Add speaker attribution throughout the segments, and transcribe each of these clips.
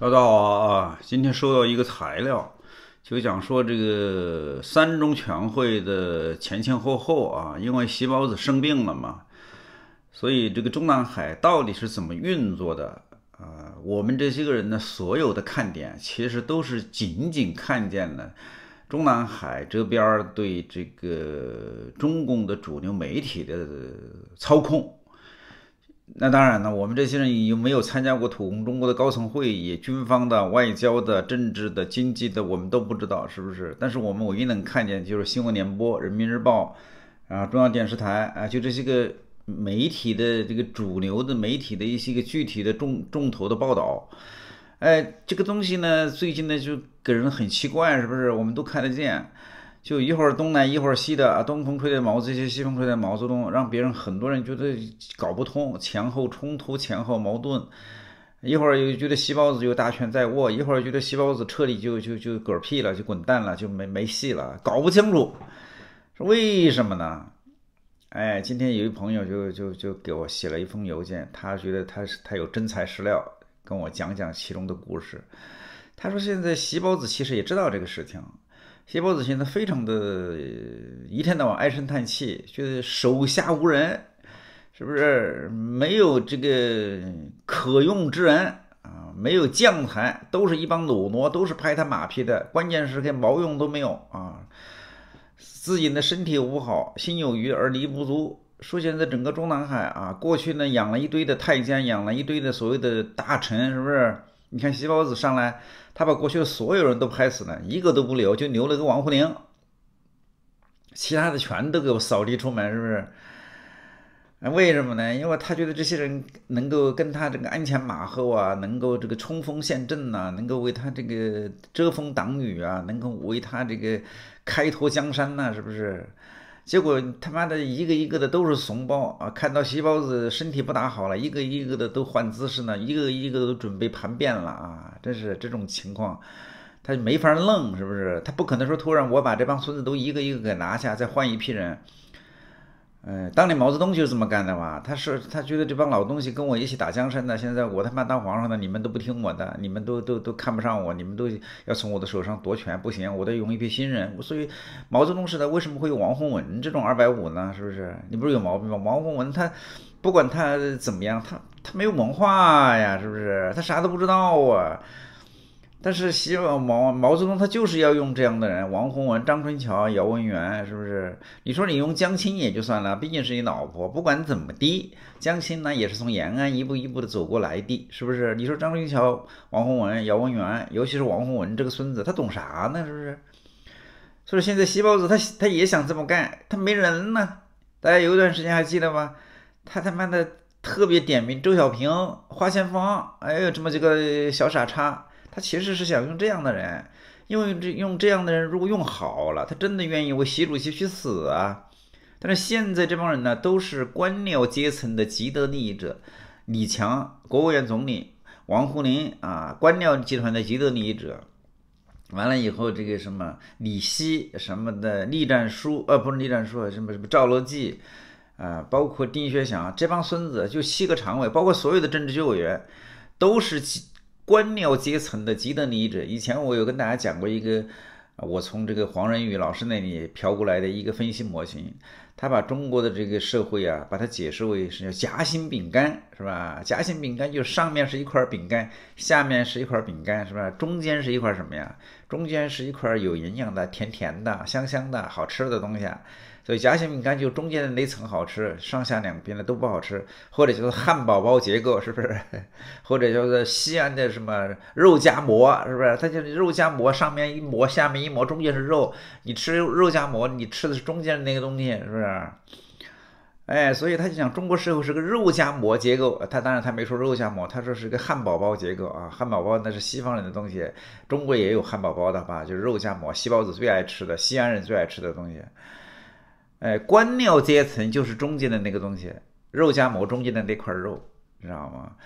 Speaker 1: 大家好啊！今天收到一个材料，就讲说这个三中全会的前前后后啊，因为席包子生病了嘛，所以这个中南海到底是怎么运作的？啊，我们这些个人的所有的看点，其实都是仅仅看见了中南海这边儿对这个中共的主流媒体的操控。那当然了，我们这些人有没有参加过土共中国的高层会议？军方的、外交的、政治的、经济的，我们都不知道是不是？但是我们唯一能看见就是新闻联播、人民日报，啊，中央电视台，啊，就这些个媒体的这个主流的媒体的一些个具体的重重头的报道，哎，这个东西呢，最近呢就给人很奇怪，是不是？我们都看得见。就一会儿东南一会儿西的，啊，东风吹的毛泽东，西风吹的毛泽东，让别人很多人觉得搞不通，前后冲突，前后矛盾。一会儿又觉得西包子就大权在握，一会儿觉得西包子彻底就就就嗝屁了，就滚蛋了，就没没戏了，搞不清楚是为什么呢？哎，今天有一朋友就就就给我写了一封邮件，他觉得他是他有真材实料，跟我讲讲其中的故事。他说现在西包子其实也知道这个事情。谢豹子现在非常的一天到晚唉声叹气，觉得手下无人，是不是没有这个可用之人啊？没有将才，都是一帮奴奴，都是拍他马屁的，关键时刻毛用都没有啊！自己的身体无好，心有余而力不足。说现在整个中南海啊，过去呢养了一堆的太监，养了一堆的所谓的大臣，是不是？你看，细包子上来，他把过去的所有人都拍死了，一个都不留，就留了个王沪宁。其他的全都给我扫地出门，是不是？为什么呢？因为他觉得这些人能够跟他这个鞍前马后啊，能够这个冲锋陷阵呐，能够为他这个遮风挡雨啊，能够为他这个开拓江山呐，是不是？结果他妈的一个一个的都是怂包啊！看到细包子身体不大好了，一个一个的都换姿势呢，一个一个都准备叛变了啊！真是这种情况，他没法愣，是不是？他不可能说突然我把这帮孙子都一个一个给拿下，再换一批人。嗯，当年毛泽东就是这么干的嘛。他是他觉得这帮老东西跟我一起打江山的，现在我他妈当皇上的，你们都不听我的，你们都都都看不上我，你们都要从我的手上夺权，不行，我得用一批新人。所以毛泽东时代为什么会有王洪文这种二百五呢？是不是？你不是有毛病吗？王洪文他不管他怎么样，他他没有文化呀，是不是？他啥都不知道啊。但是，习毛毛泽东他就是要用这样的人，王洪文、张春桥、姚文元，是不是？你说你用江青也就算了，毕竟是你老婆。不管怎么的，江青呢也是从延安一步一步的走过来的，是不是？你说张春桥、王洪文、姚文元，尤其是王洪文这个孙子，他懂啥呢？是不是？所以现在习包子他他也想这么干，他没人呢。大家有一段时间还记得吗？他他妈的特别点名周小平、华先芳，哎呦，这么几个小傻叉。他其实是想用这样的人，因为这用这样的人，如果用好了，他真的愿意为习主席去死啊。但是现在这帮人呢，都是官僚阶层的既得利益者，李强，国务院总理，王沪宁啊，官僚集团的既得利益者。完了以后，这个什么李希什么的，栗战书呃，不是栗战书，什么什么赵乐际啊，包括丁薛祥这帮孙子，就七个常委，包括所有的政治局委员，都是官僚阶层的极端例子，以前我有跟大家讲过一个，我从这个黄仁宇老师那里飘过来的一个分析模型，他把中国的这个社会啊，把它解释为是叫夹心饼干，是吧？夹心饼干就上面是一块饼干，下面是一块饼干，是吧？中间是一块什么呀？中间是一块有营养的、甜甜的、香香的好吃的东西。所以夹心饼干就中间的那层好吃，上下两边的都不好吃，或者就是汉堡包结构，是不是？或者叫做西安的什么肉夹馍，是不是？它就是肉夹馍上面一馍，下面一馍，中间是肉。你吃肉夹馍，你吃的是中间的那个东西，是不是？哎，所以他就讲中国社会是个肉夹馍结构。他当然他没说肉夹馍，他说是个汉堡包结构啊。汉堡包那是西方人的东西，中国也有汉堡包的吧？就是肉夹馍，西包子最爱吃的，西安人最爱吃的东西。哎，官僚阶层就是中间的那个东西，肉夹馍中间的那块肉，知道吗？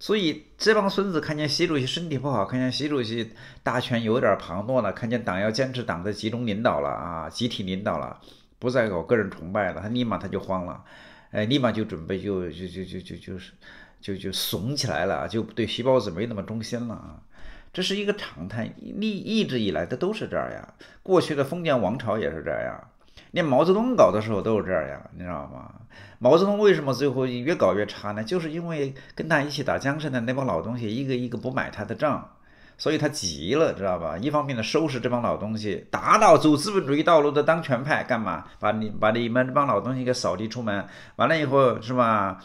Speaker 1: 所以这帮孙子看见习主席身体不好，看见习主席大权有点旁落了，看见党要坚持党的集中领导了啊，集体领导了，不再搞个人崇拜了，他立马他就慌了，哎，立马就准备就就就就就就是就就怂起来了，就对习包子没那么忠心了啊。这是一个常态，历一直以来的都是这样，过去的封建王朝也是这样。连毛泽东搞的时候都是这样，你知道吗？毛泽东为什么最后越搞越差呢？就是因为跟他一起打江山的那帮老东西一个一个不买他的账，所以他急了，知道吧？一方面呢，收拾这帮老东西，打倒走资本主义道路的当权派，干嘛？把你把你们这帮老东西给扫地出门，完了以后是吧？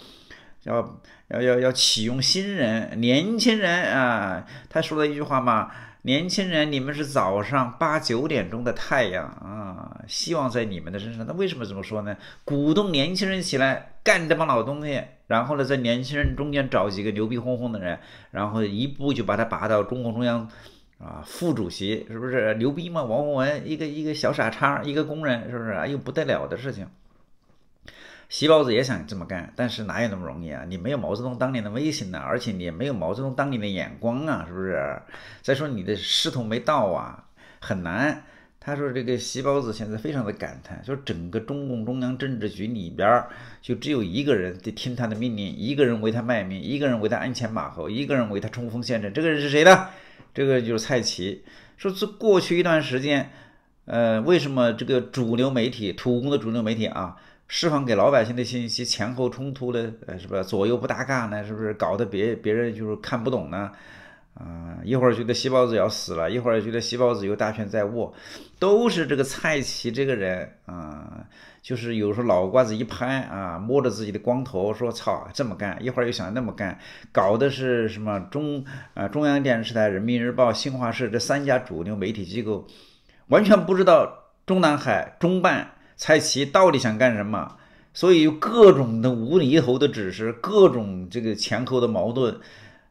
Speaker 1: 要要要要启用新人、年轻人啊！他说了一句话嘛：“年轻人，你们是早上八九点钟的太阳啊，希望在你们的身上。”那为什么这么说呢？鼓动年轻人起来干这帮老东西，然后呢，在年轻人中间找几个牛逼哄哄的人，然后一步就把他拔到中共中央啊副主席，是不是牛逼嘛？王文文一个一个小傻叉，一个工人，是不是又不得了的事情？习包子也想这么干，但是哪有那么容易啊？你没有毛泽东当年的威信呢，而且你也没有毛泽东当年的眼光啊，是不是？再说你的势头没到啊，很难。他说：“这个习包子现在非常的感叹，说整个中共中央政治局里边，就只有一个人得听他的命令，一个人为他卖命，一个人为他鞍前马后，一个人为他冲锋陷阵。这个人是谁呢？这个就是蔡奇。说这过去一段时间，呃，为什么这个主流媒体、土工的主流媒体啊？”释放给老百姓的信息前后冲突的，呃，是吧？左右不搭嘎呢，是不是？搞得别别人就是看不懂呢，啊，一会儿觉得西包子要死了，一会儿觉得西包子又大权在握，都是这个蔡奇这个人啊，就是有时候脑瓜子一拍啊，摸着自己的光头说操这么干，一会儿又想那么干，搞的是什么中啊中央电视台、人民日报、新华社这三家主流媒体机构，完全不知道中南海中办。蔡奇到底想干什么？所以有各种的无厘头的指示，各种这个前后的矛盾，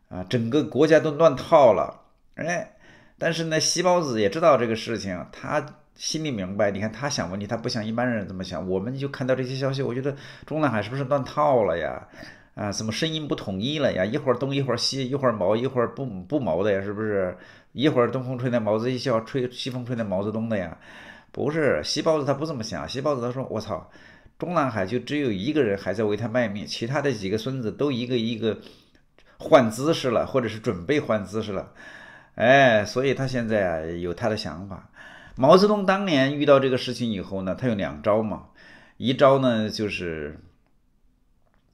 Speaker 1: 啊，整个国家都乱套了，哎。但是呢，西包子也知道这个事情，他心里明白。你看他想问题，他不像一般人这么想。我们就看到这些消息，我觉得中南海是不是乱套了呀？啊，怎么声音不统一了呀？一会儿东，一会儿西，一会儿矛，一会儿不不矛的呀？是不是？一会儿东风吹得毛泽一笑，吹西风吹得毛泽东的呀？不是，西包子他不这么想。西包子他说：“我操，中南海就只有一个人还在为他卖命，其他的几个孙子都一个一个换姿势了，或者是准备换姿势了。”哎，所以他现在啊有他的想法。毛泽东当年遇到这个事情以后呢，他有两招嘛，一招呢就是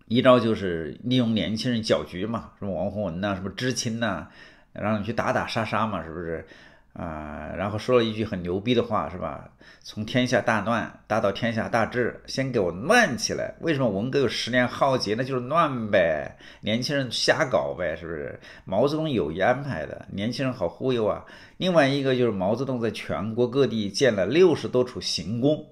Speaker 1: 一招就是利用年轻人搅局嘛，什么王洪文呐，什么知青呐，让你去打打杀杀嘛，是不是？啊，然后说了一句很牛逼的话，是吧？从天下大乱，大到天下大治，先给我乱起来。为什么文革有十年浩劫？那就是乱呗，年轻人瞎搞呗，是不是？毛泽东有意安排的，年轻人好忽悠啊。另外一个就是毛泽东在全国各地建了六十多处行宫，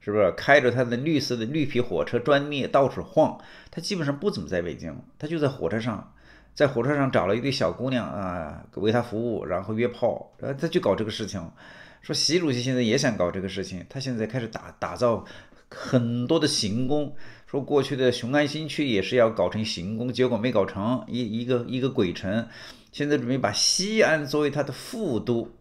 Speaker 1: 是不是？开着他的绿色的绿皮火车专列到处晃，他基本上不怎么在北京，他就在火车上。在火车上找了一对小姑娘啊，为他服务，然后约炮，然后他就搞这个事情。说习主席现在也想搞这个事情，他现在开始打打造很多的行宫。说过去的雄安新区也是要搞成行宫，结果没搞成，一一个一个鬼城。现在准备把西安作为他的副都，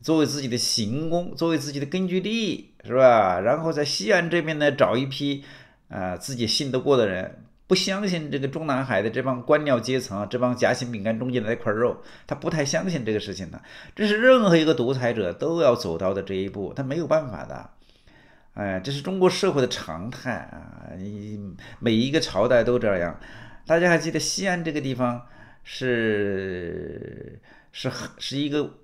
Speaker 1: 作为自己的行宫，作为自己的根据地，是吧？然后在西安这边呢，找一批呃自己信得过的人。不相信这个中南海的这帮官僚阶层，这帮夹心饼干中间的那块肉，他不太相信这个事情的。这是任何一个独裁者都要走到的这一步，他没有办法的。哎，这是中国社会的常态啊！你每一个朝代都这样。大家还记得西安这个地方是是是一个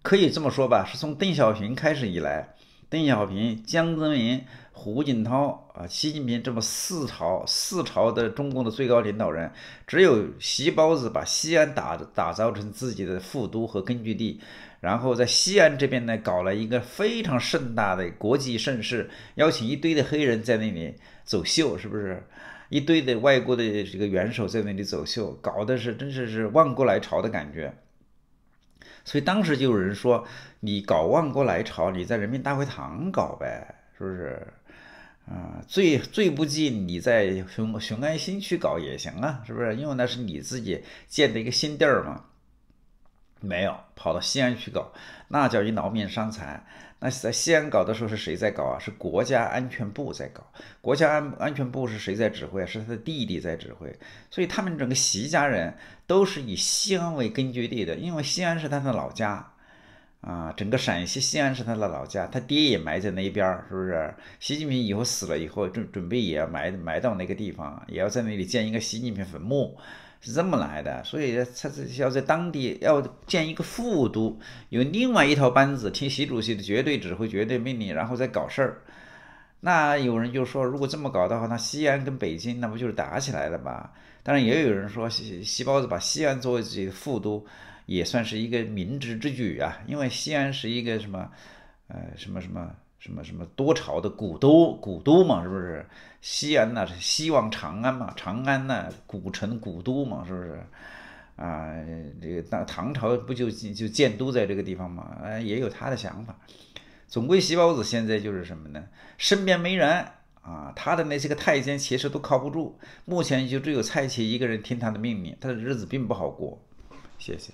Speaker 1: 可以这么说吧？是从邓小平开始以来，邓小平、江泽民。胡锦涛啊，习近平这么四朝四朝的中共的最高领导人，只有习包子把西安打打造成自己的副都和根据地，然后在西安这边呢搞了一个非常盛大的国际盛事，邀请一堆的黑人在那里走秀，是不是？一堆的外国的这个元首在那里走秀，搞的是真是是万国来朝的感觉。所以当时就有人说，你搞万国来朝，你在人民大会堂搞呗，是不是？啊，最最不济你在雄雄安新区搞也行啊，是不是？因为那是你自己建的一个新地儿嘛。没有跑到西安去搞，那叫一劳民伤财。那在西安搞的时候是谁在搞啊？是国家安全部在搞。国家安安全部是谁在指挥啊？是他的弟弟在指挥。所以他们整个习家人都是以西安为根据地的，因为西安是他的老家。啊，整个陕西西安是他的老家，他爹也埋在那边儿，是不是？习近平以后死了以后，准准备也要埋埋到那个地方，也要在那里建一个习近平坟墓，是这么来的。所以他要在当地要建一个副都，有另外一套班子听习主席的绝对指挥、绝对命令，然后再搞事儿。那有人就说，如果这么搞的话，那西安跟北京那不就是打起来了吗？当然也有人说，西西包子把西安作为自己的副都。也算是一个明智之举啊，因为西安是一个什么，呃，什么什么什么什么多朝的古都古都嘛，是不是？西安呢是希望长安嘛，长安呢古城古都嘛，是不是？啊，这个大唐朝不就就建都在这个地方嘛？呃，也有他的想法。总归，西包子现在就是什么呢？身边没人啊，他的那些个太监其实都靠不住，目前就只有蔡奇一个人听他的命令，他的日子并不好过。谢谢。